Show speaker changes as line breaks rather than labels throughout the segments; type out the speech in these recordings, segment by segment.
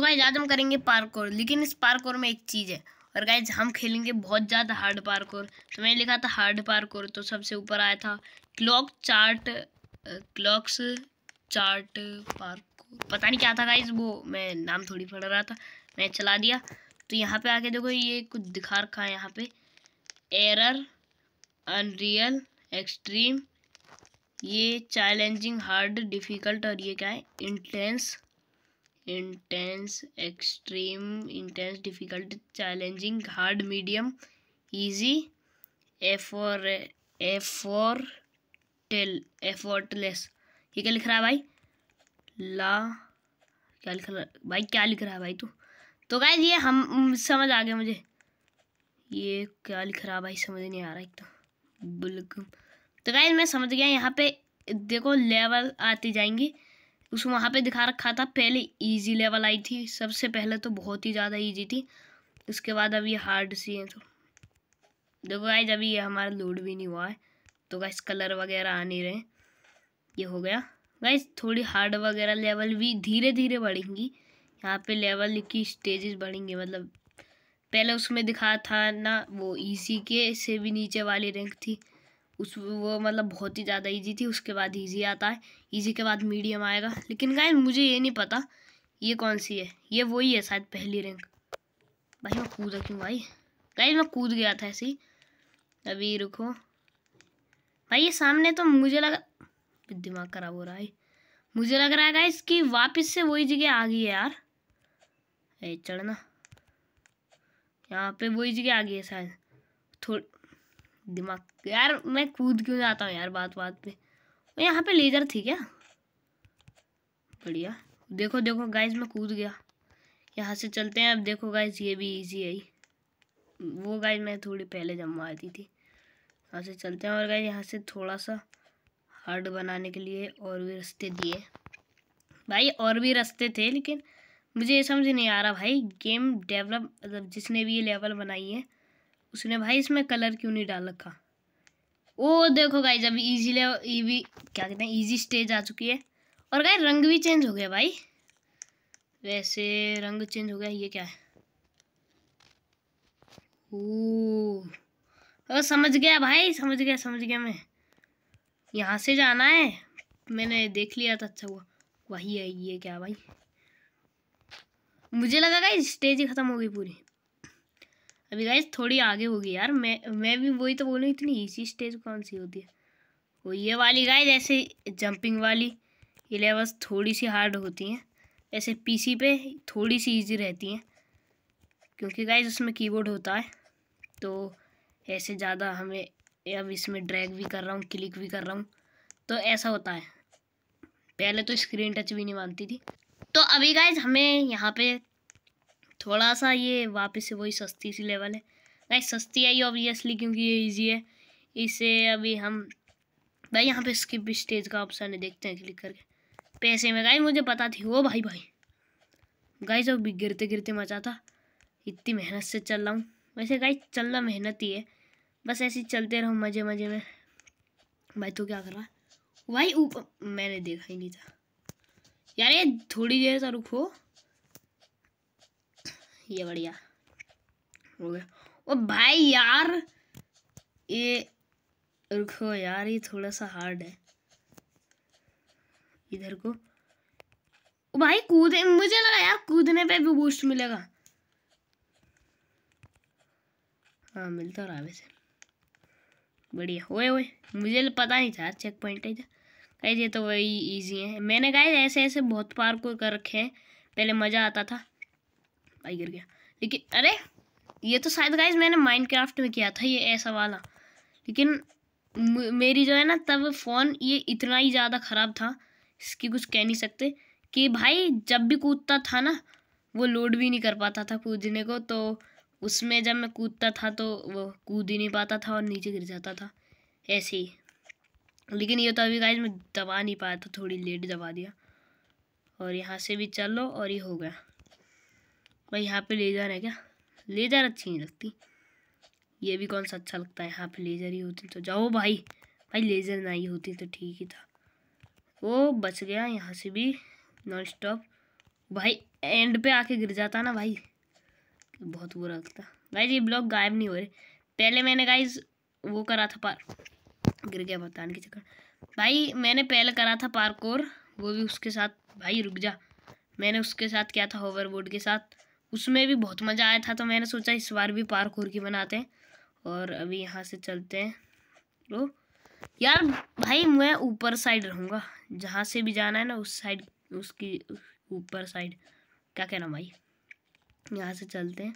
तो गाइज आज हम करेंगे पार्कोर लेकिन इस पार्कोर में एक चीज़ है और गाइज हम खेलेंगे बहुत ज़्यादा हार्ड पार्कोर तो मैंने लिखा था हार्ड पार्कोर तो सबसे ऊपर आया था clock chart clocks chart parkour पता नहीं क्या था गाइज वो मैं नाम थोड़ी पढ़ रहा था मैं चला दिया तो यहाँ पे आके देखो ये कुछ दिखा रखा है यहाँ पे एरर अनरियल एक्सट्रीम ये चैलेंजिंग हार्ड डिफ़िकल्ट और ये क्या है intense intense extreme intense difficult challenging hard medium easy एफोर एफोर टेल एफोर्टलेस ये क्या लिख रहा है भाई ला क्या लिख रहा भाई क्या लिख रहा है भाई तू तो गाय ये हम समझ आ गया मुझे ये क्या लिख रहा है भाई समझ नहीं आ रहा एकदम तो। बिल्कुल तो गाय मैं समझ गया यहाँ पे देखो लेवल आती जाएंगी उस वहाँ पे दिखा रखा था पहले इजी लेवल आई थी सबसे पहले तो बहुत ही ज़्यादा इजी थी उसके बाद अभी हार्ड सी है तो देखो गाइज अभी ये हमारा लोड भी नहीं हुआ है तो गाइज कलर वगैरह आ नहीं रहे ये हो गया गाइज थोड़ी हार्ड वगैरह लेवल भी धीरे धीरे बढ़ेंगी यहाँ पे लेवल की स्टेजेस बढ़ेंगे मतलब पहले उसमें दिखा था ना वो ई के से भी नीचे वाली रैंक थी उस वो मतलब बहुत ही ज़्यादा इजी थी उसके बाद इजी आता है इजी के बाद मीडियम आएगा लेकिन गाय मुझे ये नहीं पता ये कौन सी है ये वही है शायद पहली रैंक भाई मैं कूदा क्यों भाई गाइस मैं कूद गया था ऐसे ही अभी रुको भाई ये सामने तो मुझे लगा दिमाग खराब हो रहा है मुझे लग रहा है गाइस कि वापस से वही जगह आ गई है यार अरे चढ़ना यहाँ पे वही जगह आ गई है शायद थोड़ी दिमाग यार मैं कूद क्यों जाता हूँ यार बात बात पे यहाँ पे लेजर थी क्या बढ़िया देखो देखो गाइज मैं कूद गया यहाँ से चलते हैं अब देखो गाइज ये भी इजी है वो गाइज मैं थोड़ी पहले जमा आती थी यहाँ से चलते हैं और गाइज यहाँ से थोड़ा सा हार्ड बनाने के लिए और भी रास्ते दिए भाई और भी रास्ते थे लेकिन मुझे ये समझ नहीं आ रहा भाई गेम डेवलप मतलब जिसने भी ये लेवल बनाई है उसने भाई इसमें कलर क्यों नहीं डाल रखा ओ देखो गाई जब ईजी ले भी क्या कहते हैं ईजी स्टेज आ चुकी है और गाय रंग भी चेंज हो गया भाई वैसे रंग चेंज हो गया ये क्या है ओ तो समझ गया भाई समझ गया समझ गया मैं यहाँ से जाना है मैंने देख लिया था अच्छा हुआ वही है ये क्या भाई मुझे लगा गाई स्टेज ही ख़त्म हो गई पूरी अभी गाइज थोड़ी आगे होगी यार मैं मैं भी वही तो बोलूँ इतनी ईजी स्टेज कौन सी होती है वो ये वाली गाइज ऐसे जंपिंग वाली ये लेवल्स थोड़ी सी हार्ड होती हैं ऐसे पीसी पे थोड़ी सी इजी रहती हैं क्योंकि गाइज उसमें कीबोर्ड होता है तो ऐसे ज़्यादा हमें अब इसमें ड्रैग भी कर रहा हूँ क्लिक भी कर रहा हूँ तो ऐसा होता है पहले तो स्क्रीन टच भी नहीं मानती थी तो अभी गाइज हमें यहाँ पे थोड़ा सा ये वापस से वही सस्ती सी लेवल है भाई सस्ती है ये ऑब्वियसली क्योंकि ये इजी है इसे अभी हम भाई यहाँ पे स्किप स्टेज का ऑप्शन है देखते हैं क्लिक करके पैसे में गाई मुझे पता थी वो भाई भाई गाई जब गिरते गिरते मचा था इतनी मेहनत से चल रहा हूँ वैसे गाई चलना मेहनत ही है बस ऐसे ही चलते रहो मज़े मज़े में भाई तो क्या कर रहा है भाई ऊपर मैंने देखा ही नहीं था यार ये थोड़ी देर तो रुको ये बढ़िया हो गया ओ भाई यार ये रुको यार ये थोड़ा सा हार्ड है इधर को ओ भाई कूदे मुझे लगा यार कूदने पे भी बूस्ट मिलेगा हाँ मिलता रहा वैसे बढ़िया ओए ओए मुझे पता नहीं था चेक पॉइंट है कहीं ये तो वही इजी है मैंने कहा ऐसे ऐसे बहुत पार को कर रखे हैं पहले मज़ा आता था आई गिर गया लेकिन अरे ये तो शायद गाइज मैंने माइनक्राफ्ट में किया था ये ऐसा वाला लेकिन मेरी जो है ना तब फ़ोन ये इतना ही ज़्यादा ख़राब था इसकी कुछ कह नहीं सकते कि भाई जब भी कूदता था ना वो लोड भी नहीं कर पाता था कूदने को तो उसमें जब मैं कूदता था तो वो कूद ही नहीं पाता था और नीचे गिर जाता था ऐसे ही लेकिन ये तो अभी गाइज मैं दबा नहीं पाया था थोड़ी लेट दबा दिया और यहाँ से भी चलो और ये हो गया भाई यहाँ पे लेज़र है क्या लेज़र अच्छी नहीं लगती ये भी कौन सा अच्छा लगता है यहाँ पे लेज़र ही होती तो जाओ भाई भाई लेज़र ना ही होती तो ठीक ही था वो बच गया यहाँ से भी नॉन स्टॉप भाई एंड पे आके गिर जाता ना भाई बहुत बुरा लगता भाई ये ब्लॉग गायब नहीं हो रहे पहले मैंने गाइज वो करा था पार गिर गया बताने के चक्कर भाई मैंने पहले करा था पार्कोर वो भी उसके साथ भाई रुक जा मैंने उसके साथ क्या था होवरबोर्ड के साथ उसमें भी बहुत मज़ा आया था तो मैंने सोचा इस बार भी पार्क और की बनाते हैं और अभी यहाँ से चलते हैं तो यार भाई मैं ऊपर साइड रहूँगा जहाँ से भी जाना है ना उस साइड उसकी ऊपर साइड क्या कहना भाई यहाँ से चलते हैं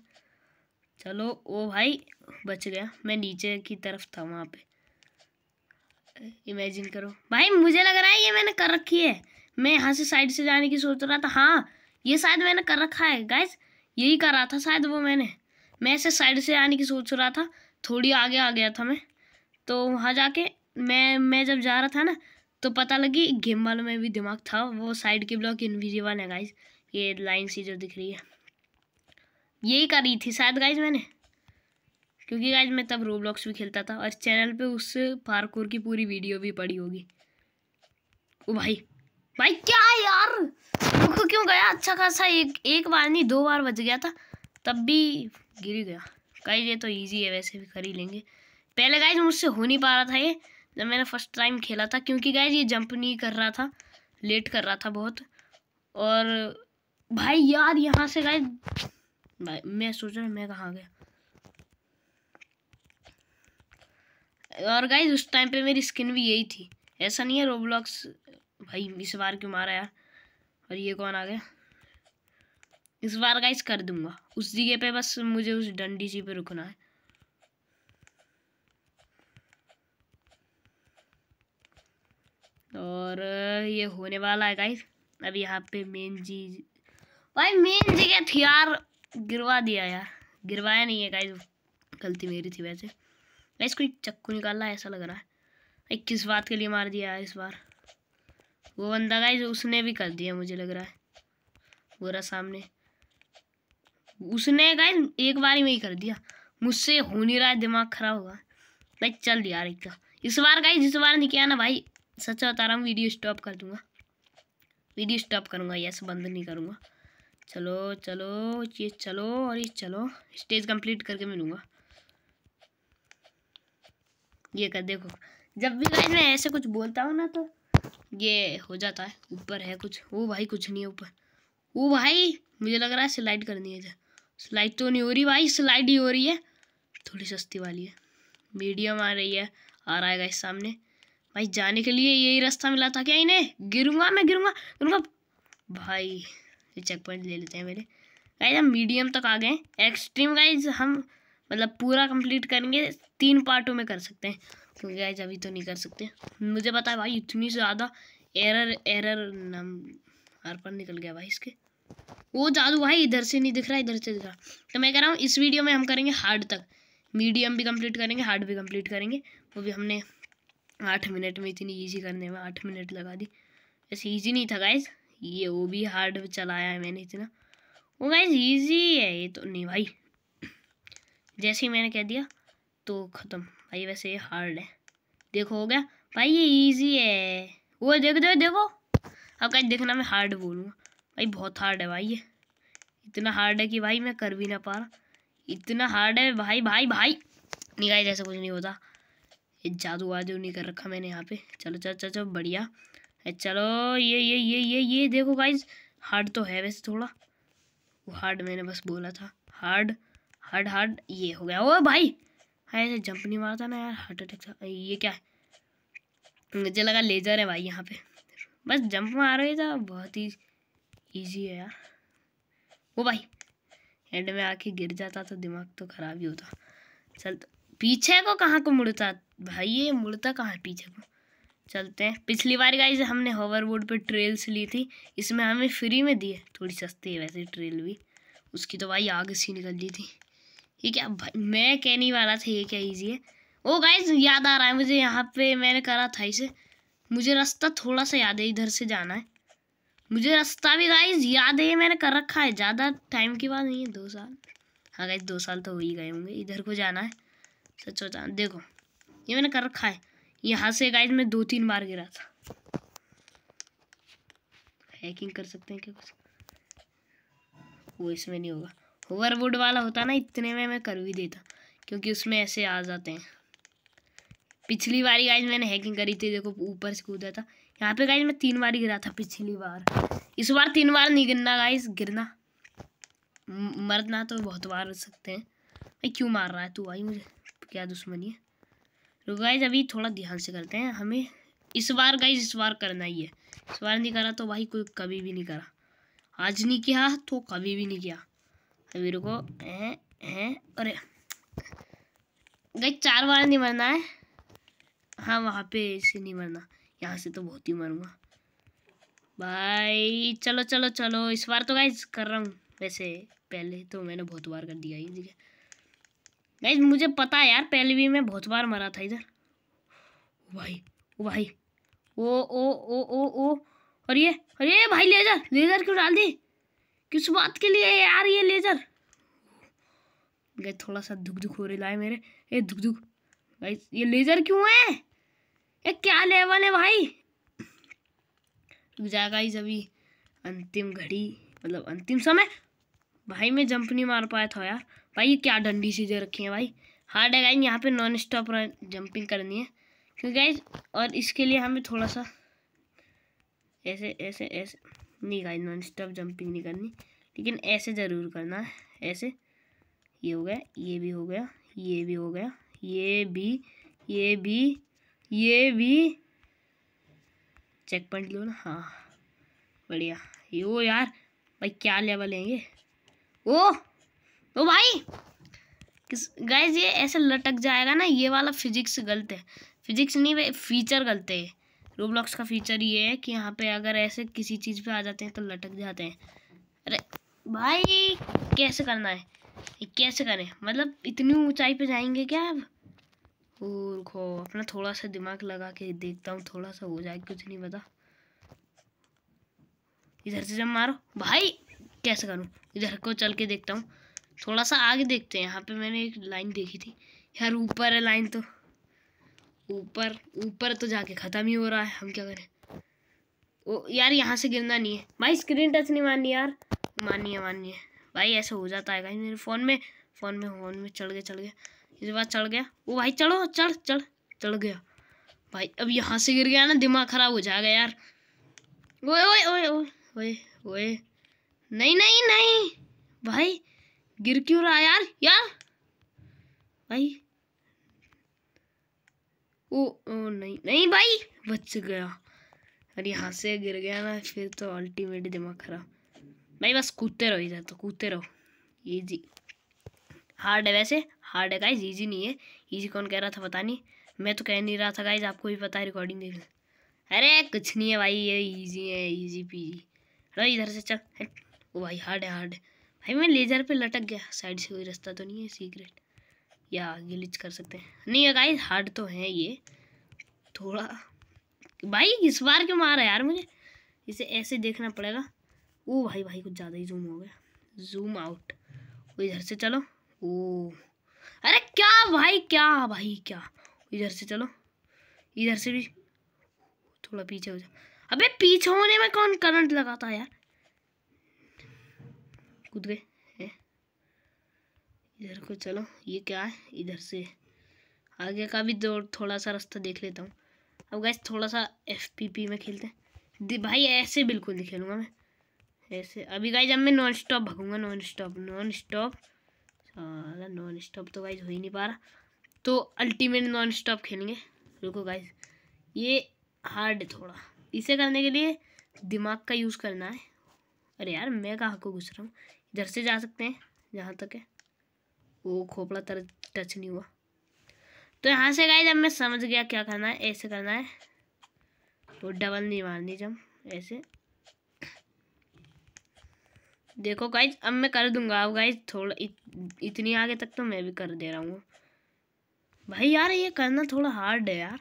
चलो ओ भाई बच गया मैं नीचे की तरफ था वहाँ पे इमेजिन करो भाई मुझे लग रहा है ये मैंने कर रखी है मैं यहाँ से साइड से जाने की सोच रहा था हाँ ये शायद मैंने कर रखा है गाइज यही कर रहा था शायद वो मैंने मैं ऐसे साइड से आने की सोच रहा था थोड़ी आगे आ गया था मैं तो वहाँ जाके मैं मैं जब जा रहा था ना तो पता लगी गेम वालों में भी दिमाग था वो साइड के ब्लॉक इनविजिबल है गाइज ये लाइन सी जो दिख रही है यही करी थी शायद गाइज मैंने क्योंकि गाइज मैं तब रोब्लॉक्स भी खेलता था और चैनल पे उस पार्कोर की पूरी वीडियो भी पड़ी होगी ओ भाई भाई क्या यार रुक क्यों गया अच्छा खासा एक एक बार नहीं दो बार बच गया था तब भी गिर गया गाइज ये तो इजी है वैसे भी कर ही लेंगे पहले गाइज मुझसे हो नहीं पा रहा था ये जब मैंने फर्स्ट टाइम खेला था क्योंकि गाइज ये जंप नहीं कर रहा था लेट कर रहा था बहुत और भाई यार यहाँ से गाइज मैं सोच रहा मैं कहाँ गया और गाइज उस टाइम पे मेरी स्किन भी यही थी ऐसा नहीं है रोब्लॉक्स भाई इस बार क्यों मारा यार और ये कौन आ गया इस बार गाइस कर दूंगा उस जगह पे बस मुझे उस डंडी सी पे रुकना है और ये होने वाला है गाइस अब यहाँ पे मेन जी भाई मेन जी के यार गिरवा दिया यार गिरवाया नहीं है गाइस गलती मेरी थी वैसे वैसे कोई चक्कू निकालना ऐसा लग रहा है भाई किस बात के लिए मार दिया इस बार वो बंदा गाइज उसने भी कर दिया मुझे लग रहा है वो रहा सामने उसने गाइज एक बार में ही कर दिया मुझसे हो नहीं रहा है दिमाग खराब होगा भाई चल यार एक इस बार गाइज जिस बार नहीं किया ना भाई सच बता रहा हूँ वीडियो स्टॉप कर दूंगा वीडियो स्टॉप करूँगा यस बंद नहीं करूँगा चलो चलो ये चलो और ये चलो स्टेज कंप्लीट करके मिलूँगा ये कर देखो जब भी गाइज मैं ऐसे कुछ बोलता हूँ ना तो ये हो जाता है ऊपर है कुछ वो भाई कुछ नहीं है ऊपर वो भाई मुझे लग रहा है स्लाइड करनी है स्लाइड तो नहीं हो रही भाई स्लाइड ही हो रही है थोड़ी सस्ती वाली है मीडियम आ रही है आ रहा है इस सामने भाई जाने के लिए यही रास्ता मिला था क्या इन्हें गिरूंगा मैं गिरूंगा गिरूंगा भाई ये चेक पॉइंट ले लेते हैं मेरे गाइज हम मीडियम तक आ गए एक्सट्रीम गाइज हम मतलब पूरा कंप्लीट करेंगे तीन पार्टों में कर सकते हैं गाइज अभी तो नहीं कर सकते मुझे पता है भाई इतनी ज़्यादा एरर एरर नम हर पर निकल गया भाई इसके वो जादू भाई इधर से नहीं दिख रहा इधर से दिख रहा तो मैं कह रहा हूँ इस वीडियो में हम करेंगे हार्ड तक मीडियम भी कंप्लीट करेंगे हार्ड भी कंप्लीट करेंगे वो भी हमने आठ मिनट में इतनी ईजी करने में आठ मिनट लगा दी वैसे ईजी नहीं था गाइज ये वो भी हार्ड चलाया है मैंने इतना वो गाइज ईजी है ये तो नहीं भाई जैसे ही मैंने कह दिया तो ख़त्म भाई वैसे ये हार्ड है देखो हो गया भाई ये इजी है वो देख दो देखो अब कहीं देखना मैं हार्ड बोलूँगा भाई बहुत हार्ड है भाई ये इतना हार्ड है कि भाई मैं कर भी ना पा रहा इतना हार्ड है भाई भाई भाई निकाय जैसे कुछ नहीं होता ये जादू वादू नहीं कर रखा मैंने यहाँ पे चलो चलो चलो चलो बढ़िया चलो ये ये ये ये ये देखो भाई हार्ड तो है वैसे थोड़ा वो हार्ड मैंने बस बोला था हार्ड हार्ड हार्ड ये हो गया ओ भाई हाँ ऐसे जंप नहीं मारता ना यार हार्ट अटैक था ये क्या है मुझे लगा लेजर है भाई यहाँ पे बस जंप मार रही था बहुत ही ईजी है यार वो भाई एंड में आके गिर जाता तो दिमाग तो ख़राब ही होता चल तो, पीछे को कहाँ को मुड़ता भाई ये मुड़ता कहाँ है पीछे को चलते हैं पिछली बार गाइज हमने होवरबोर्ड पे ट्रेल्स ली थी इसमें हमें फ्री में दी है थोड़ी सस्ती है वैसे ट्रेल भी उसकी तो भाई आग सी निकल रही थी ये क्या मैं कहने वाला था ये क्या ईजी है ओ गाइज याद आ रहा है मुझे यहाँ पे मैंने करा था इसे मुझे रास्ता थोड़ा सा याद है इधर से जाना है मुझे रास्ता भी गाइज याद है मैंने कर रखा है ज़्यादा टाइम के बाद नहीं है दो साल हाँ गाइज दो साल तो हो ही गए होंगे इधर को जाना है सचो जाना देखो ये मैंने कर रखा है यहाँ से गाइज मैं दो तीन बार गिरा था हैकिंग कर सकते हैं क्या कुछ वो इसमें नहीं होगा ओवरवुड वाला होता ना इतने में मैं कर भी देता क्योंकि उसमें ऐसे आ जाते हैं पिछली बारी गाइज मैंने हैकिंग करी थी देखो ऊपर से कूदा था यहाँ पे गाइज मैं तीन बार गिरा था पिछली बार इस बार तीन बार नहीं गिरना गाइज गिरना मरना तो बहुत बार सकते हैं भाई क्यों मार रहा है तू भाई मुझे क्या दुश्मनी है रुक गाइज अभी थोड़ा ध्यान से करते हैं हमें इस बार गाइज इस बार करना ही है इस बार नहीं करा तो भाई कोई कभी भी नहीं करा आज नहीं किया तो कभी भी नहीं किया तो वीर को हैं हैं अरे गई चार बार नहीं मरना है हाँ वहाँ पे ऐसे नहीं मरना यहाँ से तो बहुत ही मरूँगा भाई चलो चलो चलो इस बार तो गाइज कर रहा हूँ वैसे पहले तो मैंने बहुत बार कर दिया ये गाइज मुझे पता है यार पहले भी मैं बहुत बार मरा था इधर भाई ओ भाई ओ ओ ओ ओ ओ और ये अरे भाई लेजर लेजर क्यों डाल दी किस बात के लिए यार ये लेज़र गए थोड़ा सा दुख दुख हो रहा है मेरे ये दुख दुख भाई ये लेज़र क्यों है ये क्या लेवल है भाई रुक जा अभी अंतिम घड़ी मतलब अंतिम समय भाई मैं जंप नहीं मार पाया था यार भाई ये क्या डंडी दे रखी है भाई हार्ड है गाइज यहाँ पे नॉन स्टॉप जंपिंग करनी है क्योंकि गाइज और इसके लिए हमें थोड़ा सा ऐसे ऐसे ऐसे नहीं गाइस नॉन स्टॉप जंपिंग नहीं करनी लेकिन ऐसे ज़रूर करना है ऐसे ये हो गया ये भी हो गया ये भी हो गया ये भी ये भी ये भी चेक पॉइंट लो ना हाँ बढ़िया यो यार भाई क्या लेवल है ये ओ ओ भाई किस गाइस ये ऐसे लटक जाएगा ना ये वाला फिजिक्स गलत है फिजिक्स नहीं भाई फीचर गलत है रोब्लॉक्स का फीचर ये है कि यहाँ पे अगर ऐसे किसी चीज़ पे आ जाते हैं तो लटक जाते हैं अरे भाई कैसे करना है कैसे करें मतलब इतनी ऊंचाई पे जाएंगे क्या अब रुको अपना थोड़ा सा दिमाग लगा के देखता हूँ थोड़ा सा हो जाए कुछ नहीं पता इधर से जब मारो भाई कैसे करूँ इधर को चल के देखता हूँ थोड़ा सा आगे देखते हैं यहाँ पे मैंने एक लाइन देखी थी यार ऊपर है लाइन तो ऊपर ऊपर तो जाके ख़त्म ही हो रहा है हम क्या करें ओ यार यहाँ से गिरना नहीं है भाई स्क्रीन टच नहीं माननी यार माननी है माननी है भाई ऐसा हो जाता है भाई मेरे फ़ोन में फ़ोन में फ़ोन में चढ़ गया चढ़ गया इस बार चढ़ गया वो भाई चढ़ो चढ़ चढ़ चढ़ गया भाई अब यहाँ से गिर गया ना दिमाग ख़राब हो जाएगा यार ओए ओए ओए ओए ओए ओए नहीं नहीं नहीं भाई गिर क्यों रहा यार यार भाई ओ, ओ नहीं नहीं भाई बच गया अरे यहाँ से गिर गया ना फिर तो अल्टीमेट दिमाग खराब भाई बस कूदते रहो इधर तो कूदते रहो इजी हार्ड है वैसे हार्ड है गाइज ईजी नहीं है ईजी कौन कह रहा था पता नहीं मैं तो कह नहीं रहा था गाइज आपको भी पता है रिकॉर्डिंग देख अरे कुछ नहीं है भाई ये ईजी है ईजी पीजी हटो इधर से चल ओ भाई हार्ड है हार्ड है भाई मैं लेजर पे लटक गया साइड से कोई रास्ता तो नहीं है सीक्रेट या गिलिच कर सकते हैं नहीं गाइस हार्ड तो है ये थोड़ा भाई इस बार क्यों मारा यार मुझे इसे ऐसे देखना पड़ेगा ओ भाई भाई कुछ ज़्यादा ही जूम हो गया जूम आउट इधर से चलो ओ अरे क्या भाई क्या भाई क्या इधर से चलो इधर से भी थोड़ा पीछे हो जाओ अबे पीछे होने में कौन करंट लगाता है यार कूद गए इधर को चलो ये क्या है इधर से आगे का भी दो थोड़ा सा रास्ता देख लेता हूँ अब गैस थोड़ा सा एफ पी पी में खेलते हैं भाई ऐसे बिल्कुल नहीं खेलूँगा मैं ऐसे अभी गाइज अब मैं नॉन स्टॉप भागूंगा नॉन स्टॉप नॉन स्टॉप सारा नॉन स्टॉप तो गाइज हो ही नहीं पा रहा तो अल्टीमेट नॉन स्टॉप खेलेंगे रुको गाइज ये हार्ड है थोड़ा इसे करने के लिए दिमाग का यूज़ करना है अरे यार मैं कहाँ को घुस रहा हूँ इधर से जा सकते हैं जहाँ तक है वो खोपड़ा तर टच नहीं हुआ तो यहाँ से गाइज अब मैं समझ गया क्या करना है ऐसे करना है वो तो डबल नहीं मारनी जब ऐसे देखो गाइज अब मैं कर दूंगा अब गाइज थोड़ा इत, इतनी आगे तक तो मैं भी कर दे रहा हूँ भाई यार ये करना थोड़ा हार्ड है यार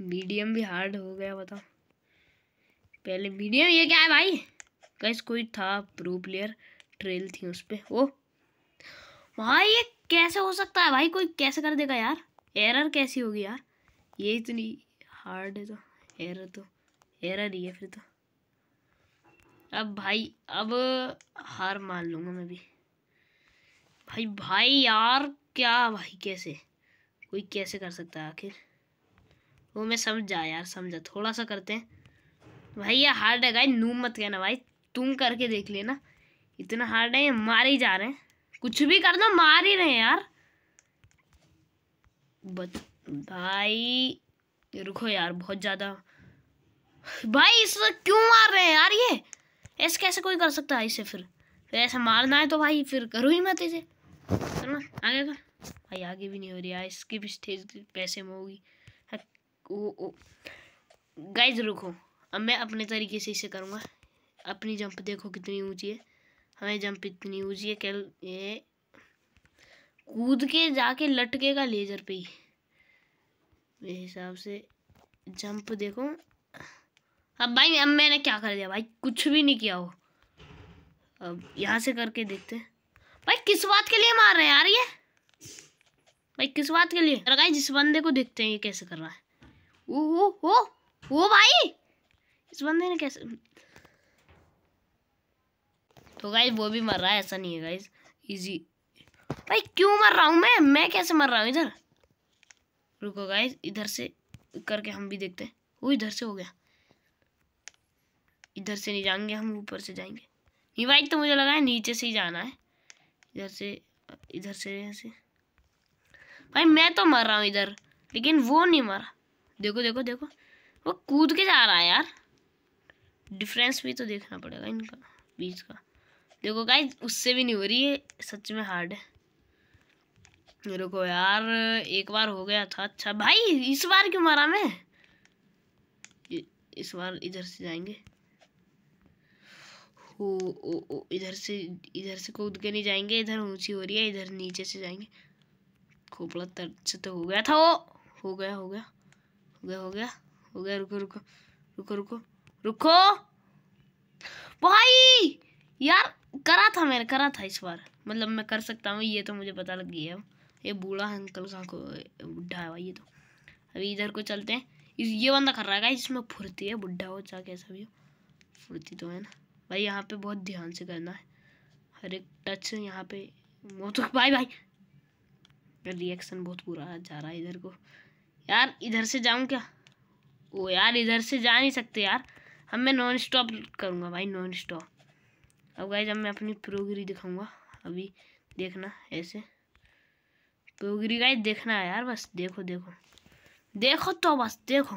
मीडियम भी हार्ड हो गया बताओ पहले मीडियम ये क्या है भाई गाइज कोई था प्रो प्लेयर ट्रेल थी उस पर वो भाई ये कैसे हो सकता है भाई कोई कैसे कर देगा यार एरर कैसी होगी यार ये इतनी हार्ड है तो एरर तो एरर ही है फिर तो अब भाई अब हार मान लूँगा मैं भी भाई भाई यार क्या भाई कैसे कोई कैसे कर सकता है आखिर वो मैं समझा यार समझा थोड़ा सा करते हैं भाई ये हार्ड है गाई नू मत कहना भाई तुम करके देख लेना इतना हार्ड है ये मारे ही जा रहे हैं कुछ भी कर दो मार ही रहे हैं यार बत, भाई रुको यार बहुत ज़्यादा भाई इस क्यों मार रहे हैं यार ये ऐसे कैसे कोई कर सकता है इसे फिर फिर ऐसा मारना है तो भाई फिर करो ही मत इसे चलो आगे कर भाई आगे भी नहीं हो रही यार इसकी भी स्टेज पैसे में होगी ओ ओ गाइज रुको अब मैं अपने तरीके से इसे करूँगा अपनी जंप देखो कितनी ऊंची है हमें जंप इतनी ऊँची है कैल ये कूद के जाके लटकेगा लेजर पे ही मेरे हिसाब से जंप देखो अब भाई अब मैंने क्या कर दिया भाई कुछ भी नहीं किया हो अब यहाँ से करके देखते भाई किस बात के लिए मार रहे हैं यार ये भाई किस बात के लिए अरे जिस बंदे को देखते हैं ये कैसे कर रहा है वो वो वो वो भाई इस बंदे ने कैसे तो गाइज वो भी मर रहा है ऐसा नहीं है गाइज इजी भाई क्यों मर रहा हूँ मैं मैं कैसे मर रहा हूँ इधर रुको गाइज इधर से करके हम भी देखते हैं वो इधर से हो गया इधर से नहीं जाएंगे हम ऊपर से जाएंगे नहीं भाई तो मुझे लगा है नीचे से ही जाना है इधर से इधर से ऐसे भाई मैं तो मर रहा हूँ इधर लेकिन वो नहीं मरा देखो देखो देखो वो कूद के जा रहा है यार डिफरेंस भी तो देखना पड़ेगा इनका बीच का देखो गाइज उससे भी नहीं हो रही है सच में हार्ड है रुको यार एक बार हो गया था अच्छा भाई इस बार क्यों मारा मैं इस बार इधर से जाएंगे ओ ओ ओ इधर से इधर से कूद के नहीं जाएंगे इधर ऊंची हो रही है इधर नीचे से जाएंगे खोपड़ा तर से तो हो गया था वो हो गया हो गया हो गया हो गया हो गया रुको रुको रुको रुको रुको भाई यार करा था मैंने करा था इस बार मतलब मैं कर सकता हूँ ये तो मुझे पता लग गया ये बूढ़ा अंकल का को बुढ़ा है भाई ये तो अभी इधर को चलते हैं ये बंदा कर रहा है इसमें फुर्ती है बुढ़ा हो चाहे कैसा भी हो फुर्ती तो है ना भाई यहाँ पे बहुत ध्यान से करना है हर एक टच यहाँ पे वो तो भाई भाई रिएक्शन बहुत बुरा जा रहा है इधर को यार इधर से जाऊँ क्या वो यार इधर से जा नहीं सकते यार अब मैं नॉन स्टॉप करूँगा भाई नॉन स्टॉप अब गाइज अब मैं अपनी प्रोगरी दिखाऊंगा अभी देखना ऐसे प्रोगरी गाइज देखना है यार बस देखो देखो देखो तो बस देखो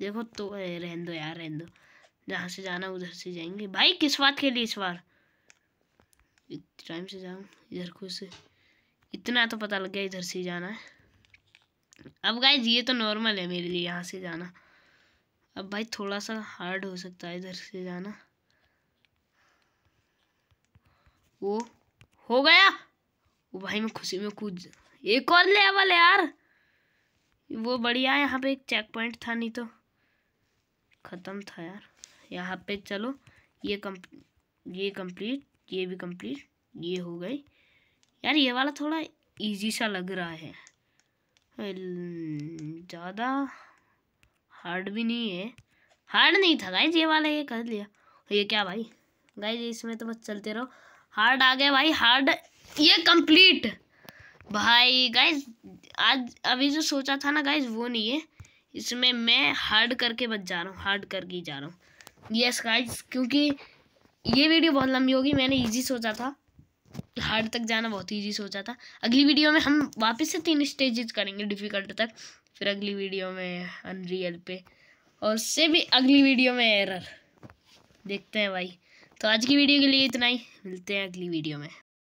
देखो तो रहन दो यार रहन दो जहाँ से जाना उधर से जाएंगे भाई किस बात के लिए इस बार टाइम से जाऊँ इधर को से इतना तो पता लग गया इधर से जाना है अब गाइज ये तो नॉर्मल है मेरे लिए यहाँ से जाना अब भाई थोड़ा सा हार्ड हो सकता है इधर से जाना वो हो गया वो भाई मैं खुशी में कूद एक और लेवल यार वो बढ़िया यहाँ पे एक चेक पॉइंट था नहीं तो ख़त्म था यार यहाँ पे चलो ये कम ये कंप्लीट ये भी कंप्लीट ये हो गई यार ये वाला थोड़ा इजी सा लग रहा है हम्म, ज़्यादा हार्ड भी नहीं है हार्ड नहीं था गाइज ये वाला ये कर लिया ये क्या भाई गाइज इसमें तो बस चलते रहो हार्ड आ गया भाई हार्ड ये कंप्लीट भाई गाइज आज अभी जो सोचा था ना गाइज वो नहीं है इसमें मैं हार्ड करके बच जा रहा हूँ हार्ड करके ही जा रहा हूँ यस गाइज क्योंकि ये वीडियो बहुत लंबी होगी मैंने इजी सोचा था हार्ड तक जाना बहुत इजी सोचा था अगली वीडियो में हम वापस से तीन स्टेजेस करेंगे डिफ़िकल्ट तक फिर अगली वीडियो में अनरियल पे और से भी अगली वीडियो में एरर देखते हैं भाई तो आज की वीडियो के लिए इतना ही मिलते हैं अगली वीडियो में